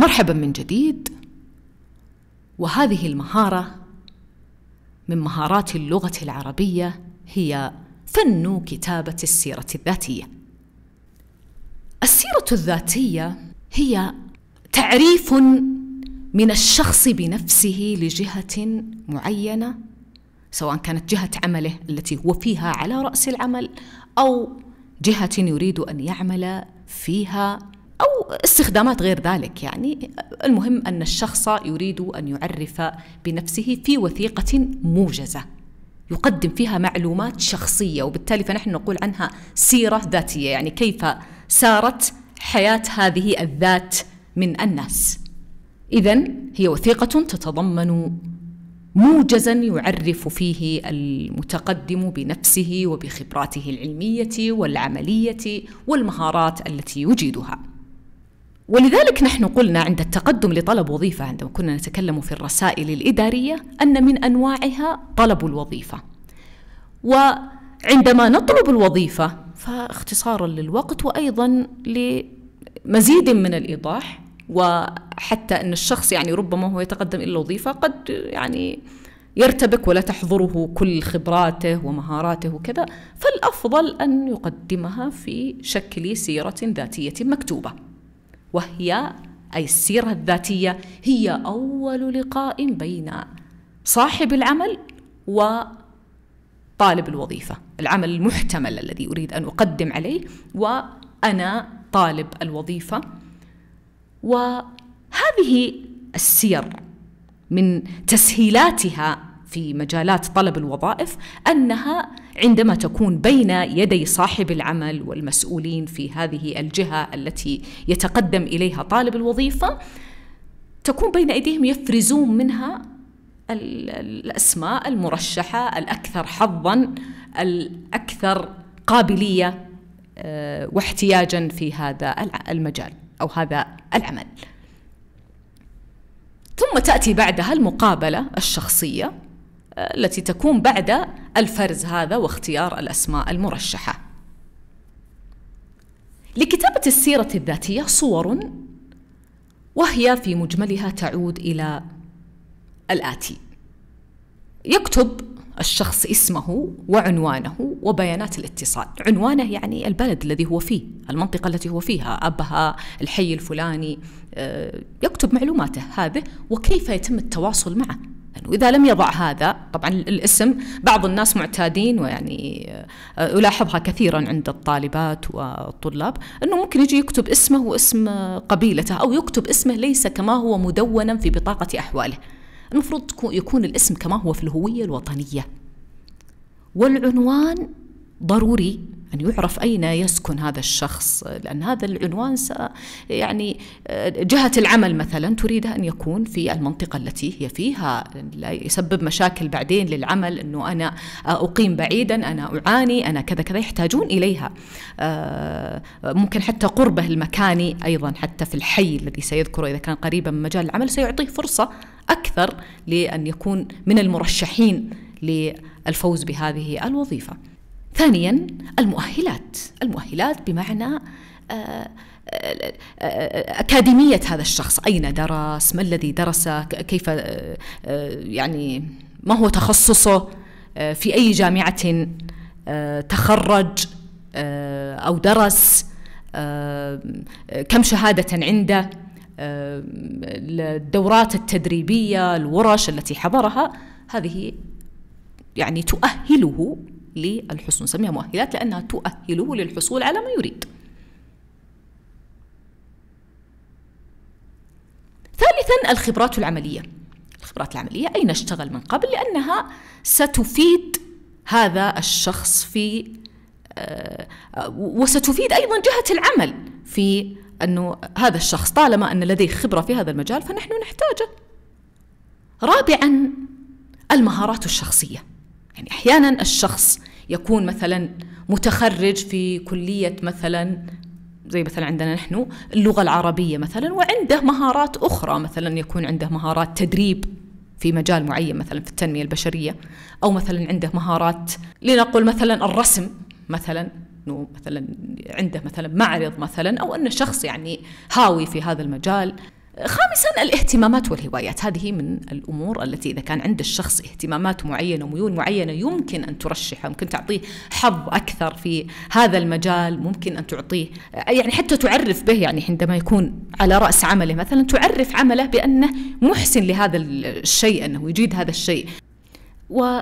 مرحبا من جديد وهذه المهارة من مهارات اللغة العربية هي فن كتابة السيرة الذاتية. السيرة الذاتية هي تعريف من الشخص بنفسه لجهة معينة سواء كانت جهة عمله التي هو فيها على رأس العمل أو جهة يريد أن يعمل فيها أو استخدامات غير ذلك يعني المهم أن الشخص يريد أن يعرف بنفسه في وثيقة موجزة يقدم فيها معلومات شخصية وبالتالي فنحن نقول عنها سيرة ذاتية يعني كيف سارت حياة هذه الذات من الناس إذا هي وثيقة تتضمن موجزا يعرف فيه المتقدم بنفسه وبخبراته العلميه والعمليه والمهارات التي يجيدها ولذلك نحن قلنا عند التقدم لطلب وظيفة عندما كنا نتكلم في الرسائل الإدارية أن من أنواعها طلب الوظيفة وعندما نطلب الوظيفة فاختصارا للوقت وأيضا لمزيد من الإيضاح وحتى أن الشخص يعني ربما هو يتقدم إلى الوظيفة قد يعني يرتبك ولا تحضره كل خبراته ومهاراته وكذا فالأفضل أن يقدمها في شكل سيرة ذاتية مكتوبة وهي أي السيرة الذاتية هي أول لقاء بين صاحب العمل وطالب الوظيفة العمل المحتمل الذي أريد أن أقدم عليه وأنا طالب الوظيفة وهذه السير من تسهيلاتها في مجالات طلب الوظائف انها عندما تكون بين يدي صاحب العمل والمسؤولين في هذه الجهه التي يتقدم اليها طالب الوظيفه تكون بين ايديهم يفرزون منها الاسماء المرشحه الاكثر حظا الاكثر قابليه آه، واحتياجا في هذا المجال او هذا العمل ثم تاتي بعدها المقابله الشخصيه التي تكون بعد الفرز هذا واختيار الأسماء المرشحة لكتابة السيرة الذاتية صور وهي في مجملها تعود إلى الآتي يكتب الشخص اسمه وعنوانه وبيانات الاتصال عنوانه يعني البلد الذي هو فيه المنطقة التي هو فيها أبها الحي الفلاني آه، يكتب معلوماته هذه وكيف يتم التواصل معه يعني وإذا لم يضع هذا طبعا الاسم بعض الناس معتادين ويعني آه، ألاحظها كثيرا عند الطالبات والطلاب أنه ممكن يجي يكتب اسمه واسم قبيلته أو يكتب اسمه ليس كما هو مدونا في بطاقة أحواله المفروض يكون الاسم كما هو في الهوية الوطنية والعنوان ضروري أن يعرف أين يسكن هذا الشخص لأن هذا العنوان يعني آه، جهة العمل مثلا تريد أن يكون في المنطقة التي هي فيها لا يسبب مشاكل بعدين للعمل أنه أنا آه، أقيم بعيدا أنا أعاني أنا كذا كذا يحتاجون إليها آه، ممكن حتى قربه المكاني أيضا حتى في الحي الذي سيذكره إذا كان قريبا من مجال العمل سيعطيه فرصة أكثر لأن يكون من المرشحين للفوز بهذه الوظيفه ثانيا المؤهلات المؤهلات بمعنى آه، آه، آه، أكاديمية هذا الشخص أين درس ما الذي درس كيف يعني ما هو تخصصه في أي جامعة تخرج أو درس كم شهادة عنده الدورات التدريبية الورش التي حضرها هذه يعني تؤهله للحصول نسميها مؤهلات لأنها تؤهله للحصول على ما يريد ثالثا الخبرات العملية الخبرات العملية أين اشتغل من قبل لأنها ستفيد هذا الشخص في آه، وستفيد أيضا جهة العمل في أنه هذا الشخص طالما أن لديه خبرة في هذا المجال فنحن نحتاجه رابعا المهارات الشخصية يعني أحيانا الشخص يكون مثلا متخرج في كلية مثلا زي مثلا عندنا نحن اللغة العربية مثلا وعنده مهارات أخرى مثلا يكون عنده مهارات تدريب في مجال معين مثلا في التنمية البشرية أو مثلا عنده مهارات لنقل مثلا الرسم مثلا انه مثلا عنده مثلا معرض مثلا او ان شخص يعني هاوي في هذا المجال خامسا الاهتمامات والهوايات هذه من الامور التي اذا كان عند الشخص اهتمامات معينه وميول معينه يمكن ان ترشحه ممكن تعطيه حظ اكثر في هذا المجال ممكن ان تعطيه يعني حتى تعرف به يعني عندما يكون على راس عمله مثلا تعرف عمله بانه محسن لهذا الشيء انه يجيد هذا الشيء و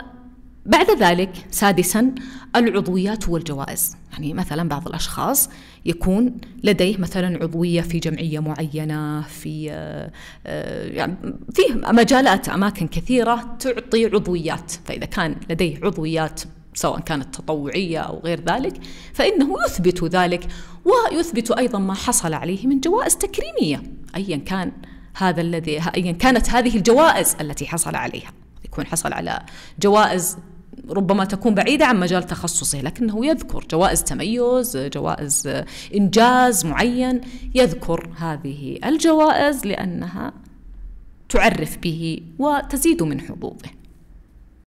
بعد ذلك سادسا العضويات والجوائز يعني مثلا بعض الأشخاص يكون لديه مثلا عضوية في جمعية معينة في آه، يعني فيه مجالات أماكن كثيرة تعطي عضويات فإذا كان لديه عضويات سواء كانت تطوعية أو غير ذلك فإنه يثبت ذلك ويثبت أيضا ما حصل عليه من جوائز تكريمية أيا كان هذا الذي أيا كانت هذه الجوائز التي حصل عليها يكون حصل على جوائز ربما تكون بعيدة عن مجال تخصصه لكنه يذكر جوائز تميز جوائز إنجاز معين يذكر هذه الجوائز لأنها تعرف به وتزيد من حظوظه